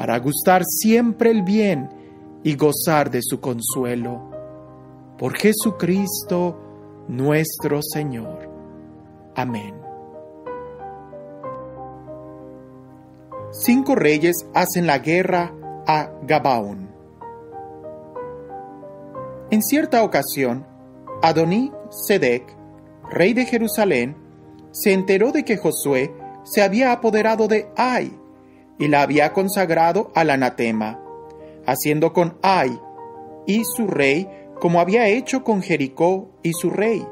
para gustar siempre el bien y gozar de su consuelo. Por Jesucristo nuestro Señor. Amén. Cinco reyes hacen la guerra a Gabaón. En cierta ocasión, Adoní Sedec, rey de Jerusalén, se enteró de que Josué se había apoderado de Ai, y la había consagrado al anatema, haciendo con Ai y su rey como había hecho con Jericó y su rey,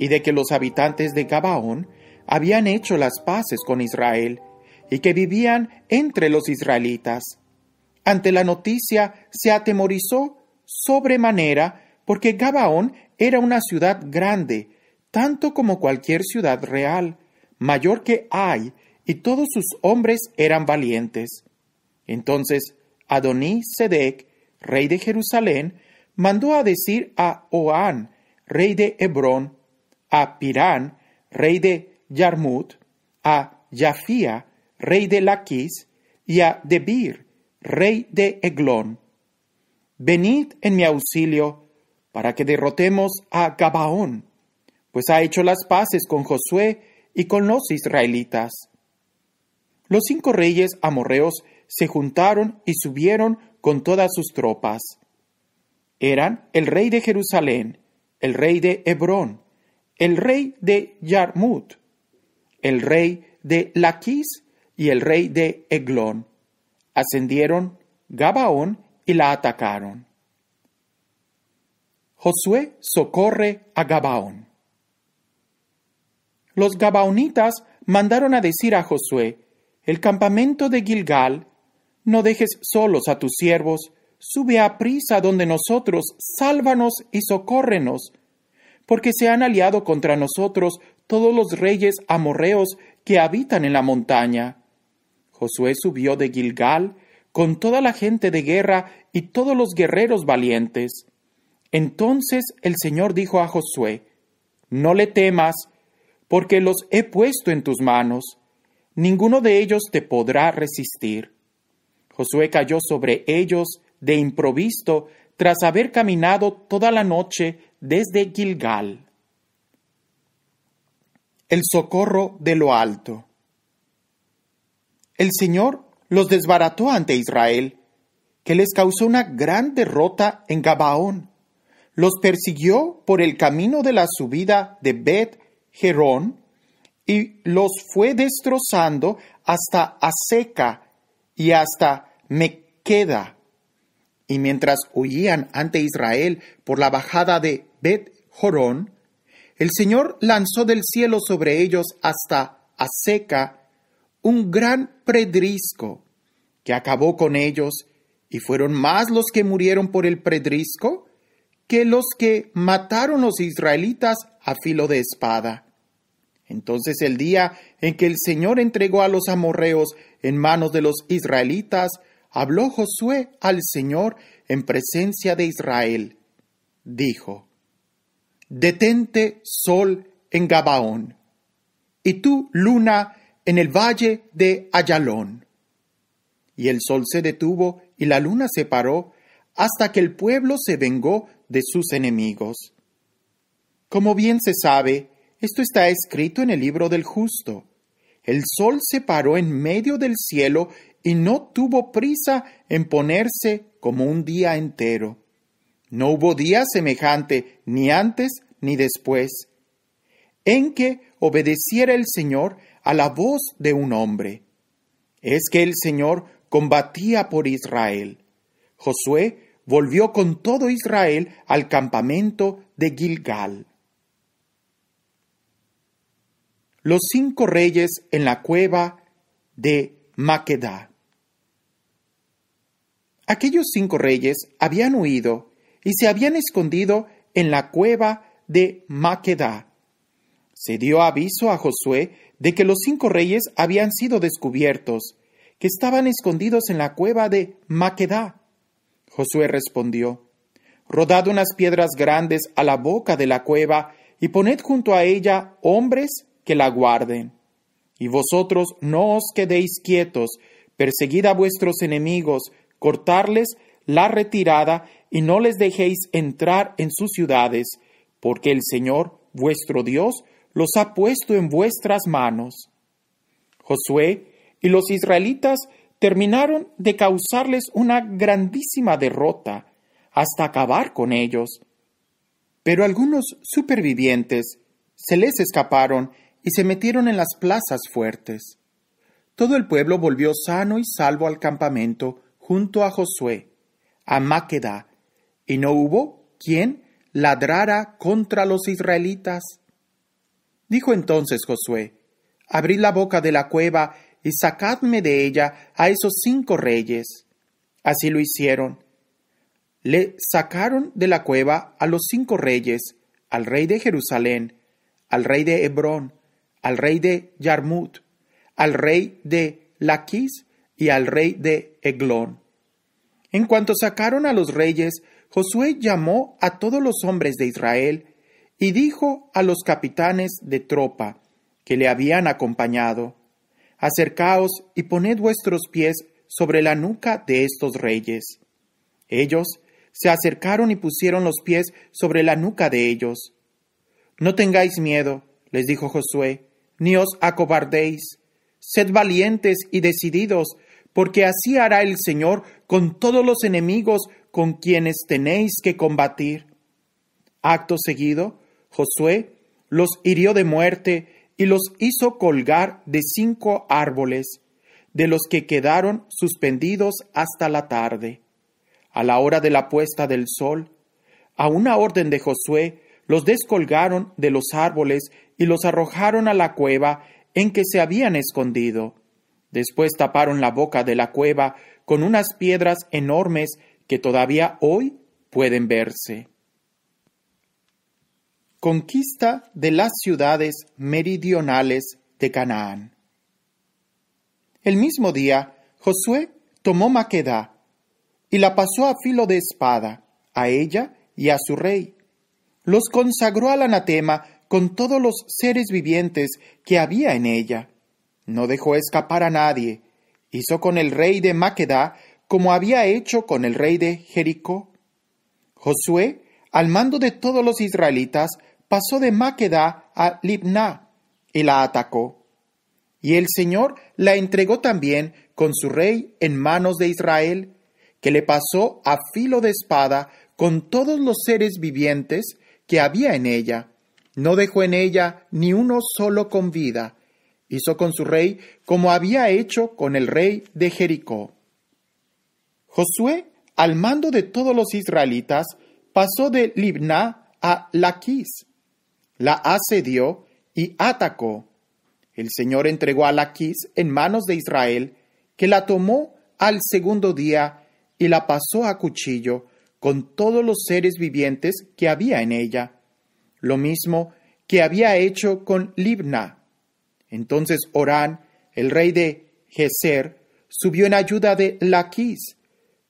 y de que los habitantes de Gabaón habían hecho las paces con Israel, y que vivían entre los israelitas. Ante la noticia se atemorizó sobremanera, porque Gabaón era una ciudad grande, tanto como cualquier ciudad real, mayor que Ai y todos sus hombres eran valientes. Entonces Adoní Sedec, rey de Jerusalén, mandó a decir a Oán, rey de Hebrón, a Pirán, rey de Yarmut, a Jafía, rey de Laquis, y a Debir, rey de Eglón. Venid en mi auxilio, para que derrotemos a Gabaón, pues ha hecho las paces con Josué y con los israelitas los cinco reyes amorreos se juntaron y subieron con todas sus tropas. Eran el rey de Jerusalén, el rey de Hebrón, el rey de Yarmut, el rey de Laquis y el rey de Eglón. Ascendieron Gabaón y la atacaron. Josué socorre a Gabaón. Los gabaonitas mandaron a decir a Josué, el campamento de Gilgal, no dejes solos a tus siervos, sube a prisa donde nosotros, sálvanos y socórrenos, porque se han aliado contra nosotros todos los reyes amorreos que habitan en la montaña. Josué subió de Gilgal con toda la gente de guerra y todos los guerreros valientes. Entonces el Señor dijo a Josué, No le temas, porque los he puesto en tus manos ninguno de ellos te podrá resistir. Josué cayó sobre ellos de improviso tras haber caminado toda la noche desde Gilgal. El socorro de lo alto. El Señor los desbarató ante Israel, que les causó una gran derrota en Gabaón. Los persiguió por el camino de la subida de Bet Jerón y los fue destrozando hasta Aseca y hasta Mequeda. Y mientras huían ante Israel por la bajada de Bet Jorón, el Señor lanzó del cielo sobre ellos hasta Aseca un gran predrisco que acabó con ellos, y fueron más los que murieron por el predrisco que los que mataron los israelitas a filo de espada entonces el día en que el Señor entregó a los amorreos en manos de los israelitas, habló Josué al Señor en presencia de Israel. Dijo, Detente, sol, en Gabaón, y tú, luna, en el valle de Ayalón. Y el sol se detuvo y la luna se paró hasta que el pueblo se vengó de sus enemigos. Como bien se sabe, esto está escrito en el libro del justo. El sol se paró en medio del cielo y no tuvo prisa en ponerse como un día entero. No hubo día semejante ni antes ni después, en que obedeciera el Señor a la voz de un hombre. Es que el Señor combatía por Israel. Josué volvió con todo Israel al campamento de Gilgal. los cinco reyes en la cueva de Maqueda. Aquellos cinco reyes habían huido y se habían escondido en la cueva de Maqueda. Se dio aviso a Josué de que los cinco reyes habían sido descubiertos, que estaban escondidos en la cueva de Maqueda. Josué respondió, Rodad unas piedras grandes a la boca de la cueva y poned junto a ella hombres que la guarden. Y vosotros no os quedéis quietos, perseguid a vuestros enemigos, cortarles la retirada y no les dejéis entrar en sus ciudades, porque el Señor vuestro Dios los ha puesto en vuestras manos. Josué y los israelitas terminaron de causarles una grandísima derrota, hasta acabar con ellos. Pero algunos supervivientes se les escaparon y se metieron en las plazas fuertes. Todo el pueblo volvió sano y salvo al campamento junto a Josué, a Maqueda, y no hubo quien ladrara contra los israelitas. Dijo entonces Josué, Abrid la boca de la cueva y sacadme de ella a esos cinco reyes. Así lo hicieron. Le sacaron de la cueva a los cinco reyes, al rey de Jerusalén, al rey de Hebrón, al rey de Yarmut, al rey de Laquis y al rey de Eglón. En cuanto sacaron a los reyes, Josué llamó a todos los hombres de Israel y dijo a los capitanes de tropa que le habían acompañado, Acercaos y poned vuestros pies sobre la nuca de estos reyes. Ellos se acercaron y pusieron los pies sobre la nuca de ellos. No tengáis miedo, les dijo Josué, ni os acobardéis. Sed valientes y decididos, porque así hará el Señor con todos los enemigos con quienes tenéis que combatir. Acto seguido, Josué los hirió de muerte y los hizo colgar de cinco árboles, de los que quedaron suspendidos hasta la tarde. A la hora de la puesta del sol, a una orden de Josué, los descolgaron de los árboles y los arrojaron a la cueva en que se habían escondido. Después taparon la boca de la cueva con unas piedras enormes que todavía hoy pueden verse. Conquista de las ciudades meridionales de Canaán. El mismo día, Josué tomó Maquedá y la pasó a filo de espada, a ella y a su rey los consagró al anatema con todos los seres vivientes que había en ella. No dejó escapar a nadie. Hizo con el rey de Maqueda como había hecho con el rey de Jericó. Josué, al mando de todos los israelitas, pasó de Maqueda a Libna y la atacó. Y el Señor la entregó también con su rey en manos de Israel, que le pasó a filo de espada con todos los seres vivientes que había en ella. No dejó en ella ni uno solo con vida. Hizo con su rey como había hecho con el rey de Jericó. Josué, al mando de todos los israelitas, pasó de Libna a Laquis. La asedió y atacó. El Señor entregó a Laquis en manos de Israel, que la tomó al segundo día y la pasó a cuchillo, con todos los seres vivientes que había en ella, lo mismo que había hecho con Libna. Entonces Orán, el rey de Geser, subió en ayuda de Laquis,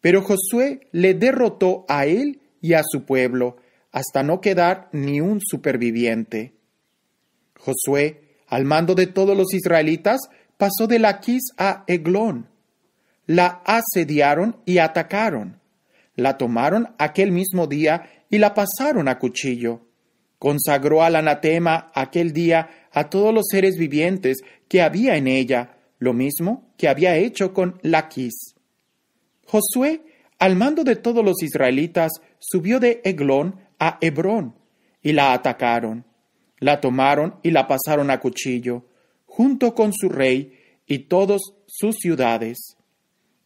pero Josué le derrotó a él y a su pueblo, hasta no quedar ni un superviviente. Josué, al mando de todos los israelitas, pasó de Laquis a Eglón. La asediaron y atacaron la tomaron aquel mismo día y la pasaron a cuchillo. Consagró al anatema aquel día a todos los seres vivientes que había en ella, lo mismo que había hecho con Laquis. Josué, al mando de todos los israelitas, subió de Eglón a Hebrón y la atacaron. La tomaron y la pasaron a cuchillo, junto con su rey y todas sus ciudades.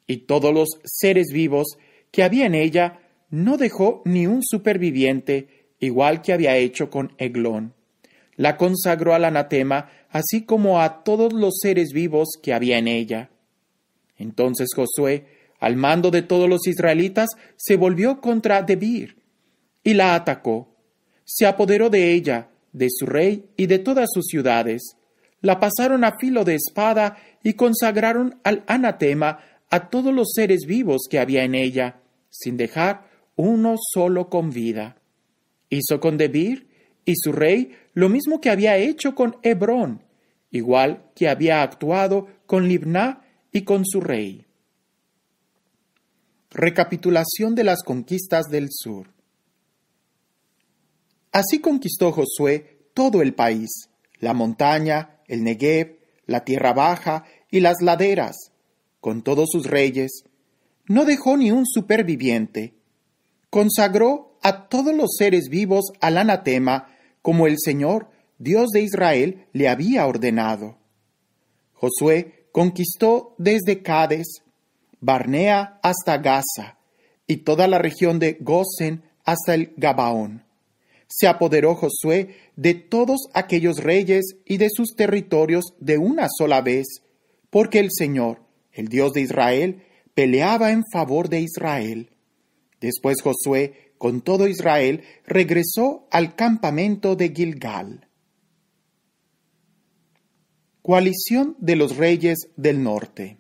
Y todos los seres vivos que había en ella, no dejó ni un superviviente, igual que había hecho con Eglón. La consagró al anatema, así como a todos los seres vivos que había en ella. Entonces Josué, al mando de todos los israelitas, se volvió contra Debir y la atacó. Se apoderó de ella, de su rey y de todas sus ciudades. La pasaron a filo de espada y consagraron al anatema a todos los seres vivos que había en ella, sin dejar uno solo con vida. Hizo con Debir y su rey lo mismo que había hecho con Hebrón, igual que había actuado con Libná y con su rey. Recapitulación de las conquistas del sur. Así conquistó Josué todo el país, la montaña, el Negev, la tierra baja y las laderas, con todos sus reyes, no dejó ni un superviviente. Consagró a todos los seres vivos al anatema, como el Señor, Dios de Israel, le había ordenado. Josué conquistó desde Cades, Barnea hasta Gaza, y toda la región de Gosen hasta el Gabaón. Se apoderó Josué de todos aquellos reyes y de sus territorios de una sola vez, porque el Señor, el Dios de Israel, peleaba en favor de Israel. Después Josué, con todo Israel, regresó al campamento de Gilgal. Coalición de los Reyes del Norte.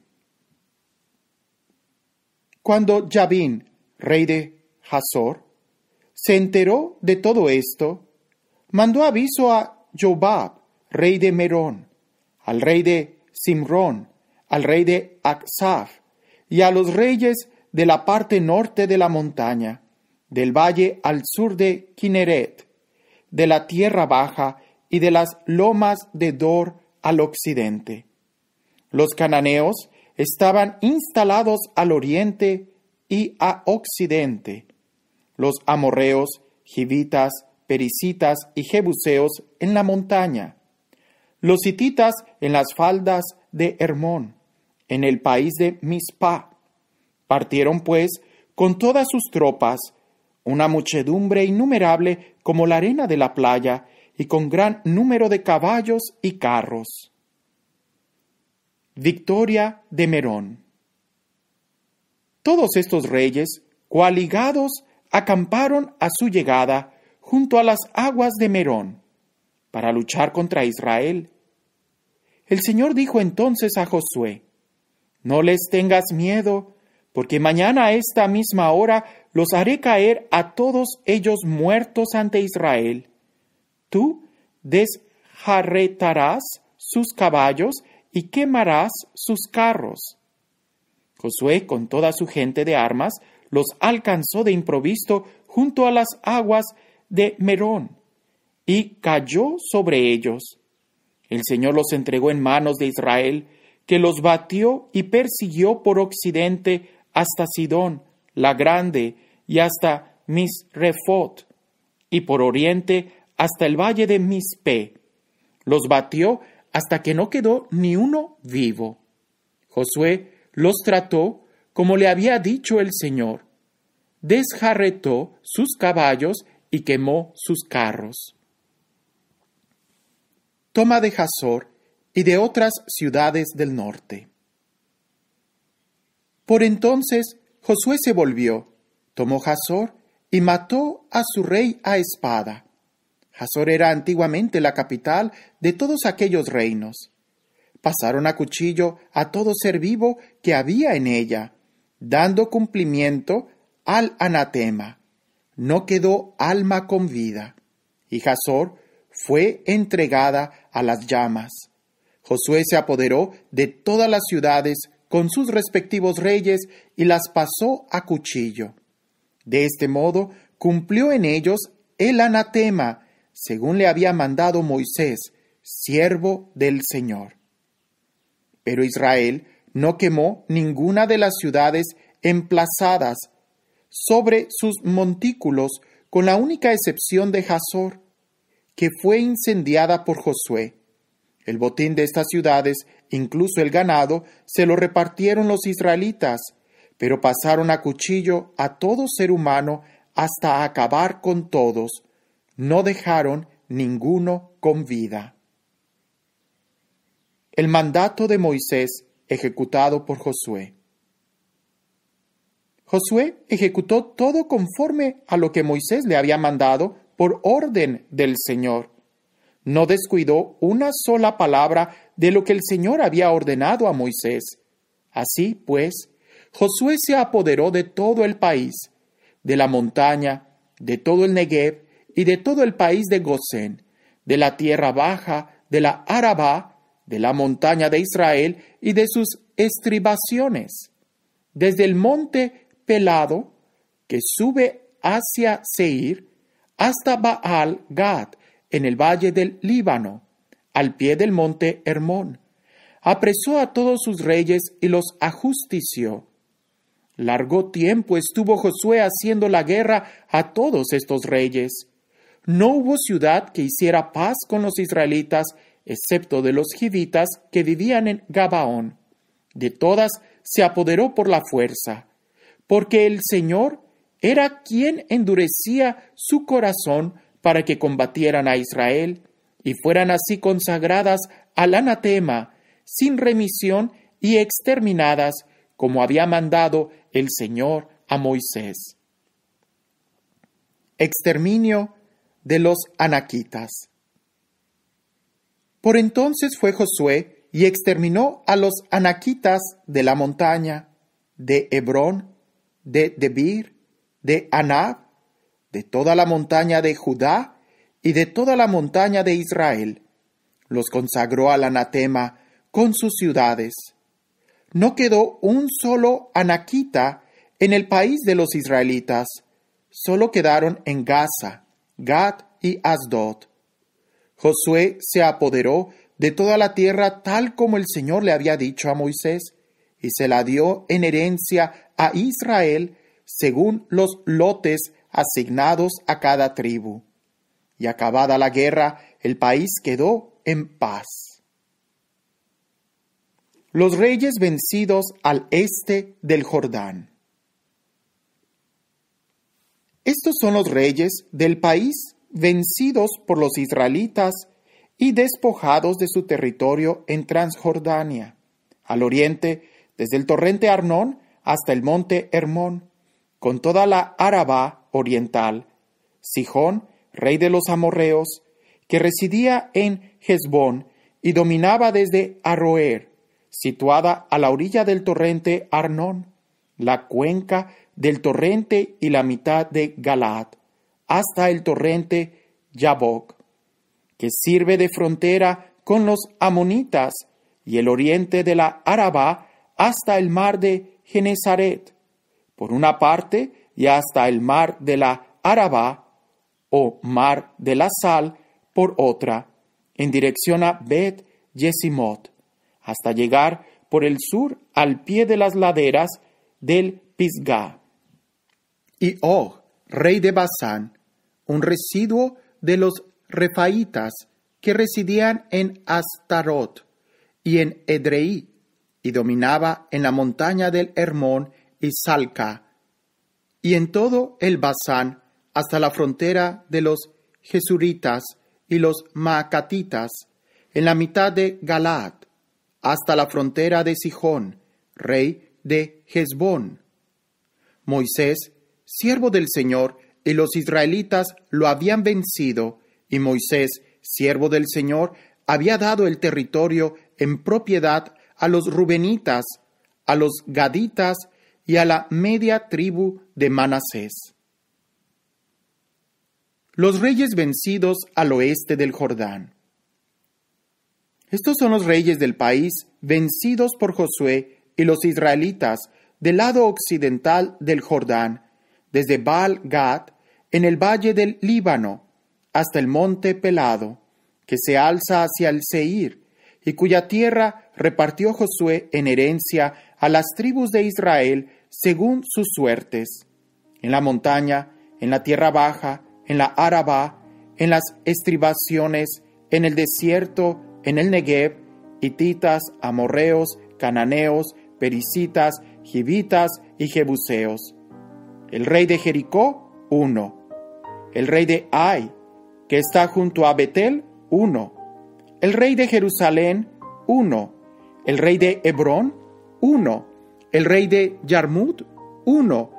Cuando Jabín, rey de Hazor, se enteró de todo esto, mandó aviso a Jobab, rey de Merón, al rey de Simrón, al rey de Aksaf, y a los reyes de la parte norte de la montaña, del valle al sur de Kineret, de la tierra baja y de las lomas de Dor al occidente. Los cananeos estaban instalados al oriente y a occidente. Los amorreos, gibitas, pericitas y jebuseos en la montaña. Los hititas en las faldas de Hermón en el país de Mispa Partieron, pues, con todas sus tropas, una muchedumbre innumerable como la arena de la playa, y con gran número de caballos y carros. Victoria de Merón. Todos estos reyes, coaligados, acamparon a su llegada junto a las aguas de Merón, para luchar contra Israel. El Señor dijo entonces a Josué, no les tengas miedo, porque mañana a esta misma hora los haré caer a todos ellos muertos ante Israel. Tú desjarretarás sus caballos y quemarás sus carros. Josué, con toda su gente de armas, los alcanzó de improviso junto a las aguas de Merón, y cayó sobre ellos. El Señor los entregó en manos de Israel, que los batió y persiguió por occidente hasta Sidón, la grande, y hasta Misrefot, y por oriente hasta el valle de Mispe. Los batió hasta que no quedó ni uno vivo. Josué los trató como le había dicho el Señor. Desjarretó sus caballos y quemó sus carros. Toma de Jazor y de otras ciudades del norte. Por entonces Josué se volvió, tomó Jazor y mató a su rey a espada. Jazor era antiguamente la capital de todos aquellos reinos. Pasaron a cuchillo a todo ser vivo que había en ella, dando cumplimiento al anatema. No quedó alma con vida, y Jazor fue entregada a las llamas. Josué se apoderó de todas las ciudades con sus respectivos reyes y las pasó a cuchillo. De este modo cumplió en ellos el anatema, según le había mandado Moisés, siervo del Señor. Pero Israel no quemó ninguna de las ciudades emplazadas sobre sus montículos, con la única excepción de Jazor, que fue incendiada por Josué el botín de estas ciudades, incluso el ganado, se lo repartieron los israelitas, pero pasaron a cuchillo a todo ser humano hasta acabar con todos. No dejaron ninguno con vida. El mandato de Moisés ejecutado por Josué. Josué ejecutó todo conforme a lo que Moisés le había mandado por orden del Señor no descuidó una sola palabra de lo que el Señor había ordenado a Moisés. Así pues, Josué se apoderó de todo el país, de la montaña, de todo el Negev y de todo el país de Gosén, de la tierra baja, de la Araba, de la montaña de Israel y de sus estribaciones, desde el monte Pelado, que sube hacia Seir, hasta Baal Gad, en el valle del Líbano, al pie del monte Hermón. Apresó a todos sus reyes y los ajustició. Largo tiempo estuvo Josué haciendo la guerra a todos estos reyes. No hubo ciudad que hiciera paz con los israelitas, excepto de los jivitas que vivían en Gabaón. De todas se apoderó por la fuerza, porque el Señor era quien endurecía su corazón para que combatieran a Israel y fueran así consagradas al anatema, sin remisión y exterminadas, como había mandado el Señor a Moisés. Exterminio de los anaquitas. Por entonces fue Josué y exterminó a los anaquitas de la montaña, de Hebrón, de Debir, de Anab de toda la montaña de Judá y de toda la montaña de Israel. Los consagró al anatema con sus ciudades. No quedó un solo anaquita en el país de los israelitas, solo quedaron en Gaza, Gad y Asdod. Josué se apoderó de toda la tierra tal como el Señor le había dicho a Moisés, y se la dio en herencia a Israel según los lotes asignados a cada tribu. Y acabada la guerra, el país quedó en paz. Los reyes vencidos al este del Jordán. Estos son los reyes del país vencidos por los israelitas y despojados de su territorio en Transjordania, al oriente, desde el torrente Arnón hasta el monte Hermón, con toda la Araba oriental, Sijón, rey de los amorreos, que residía en Hezbón y dominaba desde Arroer, situada a la orilla del torrente Arnón, la cuenca del torrente y la mitad de Galaad, hasta el torrente Yabok, que sirve de frontera con los amonitas y el oriente de la Araba hasta el mar de Genezaret. Por una parte, y hasta el mar de la Araba o mar de la sal por otra, en dirección a Bet Yesimot, hasta llegar por el sur al pie de las laderas del Pisgah. Y Og, rey de Basán, un residuo de los Refaítas que residían en Astarot y en Edrei, y dominaba en la montaña del Hermón y Salca, y en todo el Basán hasta la frontera de los Jesuritas y los Maacatitas, en la mitad de Galaad, hasta la frontera de Sijón, rey de jesbón Moisés, siervo del Señor, y los israelitas lo habían vencido, y Moisés, siervo del Señor, había dado el territorio en propiedad a los rubenitas, a los gaditas y a la media tribu de Manasés. Los reyes vencidos al oeste del Jordán. Estos son los reyes del país vencidos por Josué y los israelitas del lado occidental del Jordán, desde Baal Gad, en el valle del Líbano, hasta el monte Pelado, que se alza hacia el Seir, y cuya tierra repartió Josué en herencia a las tribus de Israel según sus suertes, en la montaña, en la tierra baja, en la Araba, en las estribaciones, en el desierto, en el Negev, hititas, amorreos, cananeos, perisitas, gibitas y jebuseos. El rey de Jericó, uno. El rey de Ai, que está junto a Betel, uno. El rey de Jerusalén, uno. El rey de Hebrón, uno. El rey de Yarmud, 1.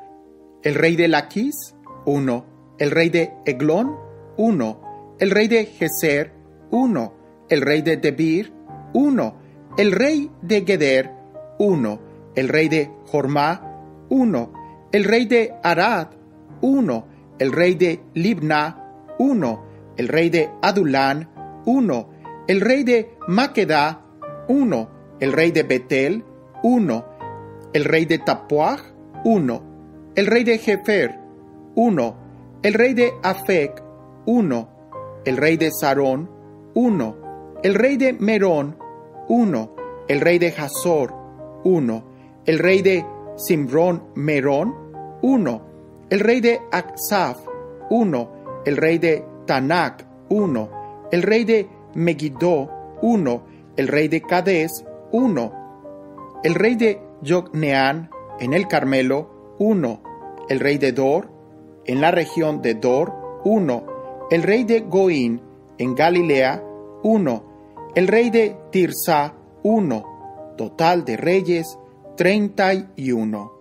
El rey de Lakis, 1. El rey de Eglón, 1. El rey de Gesser, 1. El rey de Debir, 1. El rey de Geder, 1. El rey de Jorma, 1. El rey de Arad, 1. El rey de Libna, 1. El rey de Adulán, 1. El rey de Makeda, 1. El rey de Betel, 1 el rey de Tapuaj, 1, el rey de Jefer, 1, el rey de Afec, 1, el rey de Sarón, 1, el rey de Merón, 1, el rey de Hazor, 1, el rey de Simrón Merón, 1, el rey de Aksaf, 1, el rey de Tanak, 1, el rey de Megiddo, 1, el rey de Cades, 1, el rey de Yocneán, en el Carmelo, 1. El rey de Dor, en la región de Dor, 1. El rey de Goín, en Galilea, 1. El rey de Tirsa, 1. Total de reyes, 31.